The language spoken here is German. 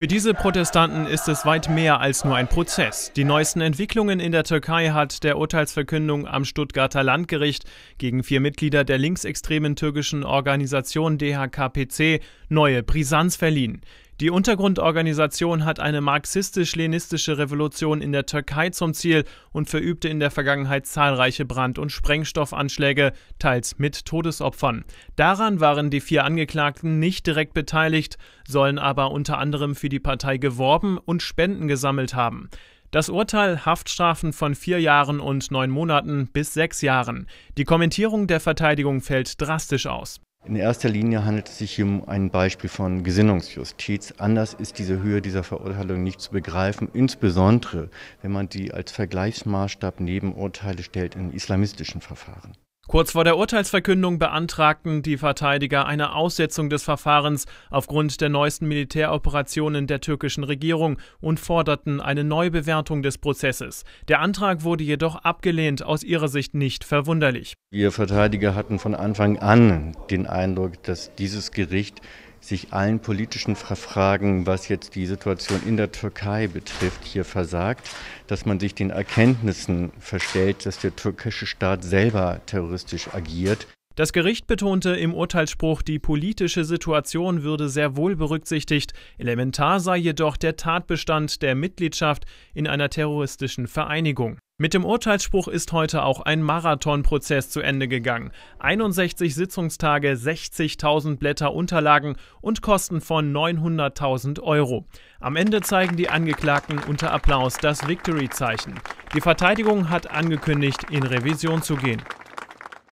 Für diese Protestanten ist es weit mehr als nur ein Prozess. Die neuesten Entwicklungen in der Türkei hat der Urteilsverkündung am Stuttgarter Landgericht gegen vier Mitglieder der linksextremen türkischen Organisation DHKPC neue Brisanz verliehen. Die Untergrundorganisation hat eine marxistisch-leninistische Revolution in der Türkei zum Ziel und verübte in der Vergangenheit zahlreiche Brand- und Sprengstoffanschläge, teils mit Todesopfern. Daran waren die vier Angeklagten nicht direkt beteiligt, sollen aber unter anderem für die Partei geworben und Spenden gesammelt haben. Das Urteil Haftstrafen von vier Jahren und neun Monaten bis sechs Jahren. Die Kommentierung der Verteidigung fällt drastisch aus. In erster Linie handelt es sich hier um ein Beispiel von Gesinnungsjustiz. Anders ist diese Höhe dieser Verurteilung nicht zu begreifen, insbesondere wenn man die als Vergleichsmaßstab neben Urteile stellt in islamistischen Verfahren. Kurz vor der Urteilsverkündung beantragten die Verteidiger eine Aussetzung des Verfahrens aufgrund der neuesten Militäroperationen der türkischen Regierung und forderten eine Neubewertung des Prozesses. Der Antrag wurde jedoch abgelehnt, aus ihrer Sicht nicht verwunderlich. Wir Verteidiger hatten von Anfang an den Eindruck, dass dieses Gericht sich allen politischen Fragen, was jetzt die Situation in der Türkei betrifft, hier versagt, dass man sich den Erkenntnissen verstellt, dass der türkische Staat selber terroristisch agiert. Das Gericht betonte im Urteilsspruch, die politische Situation würde sehr wohl berücksichtigt, elementar sei jedoch der Tatbestand der Mitgliedschaft in einer terroristischen Vereinigung. Mit dem Urteilsspruch ist heute auch ein Marathonprozess zu Ende gegangen. 61 Sitzungstage, 60.000 Blätter Unterlagen und Kosten von 900.000 Euro. Am Ende zeigen die Angeklagten unter Applaus das Victory-Zeichen. Die Verteidigung hat angekündigt, in Revision zu gehen.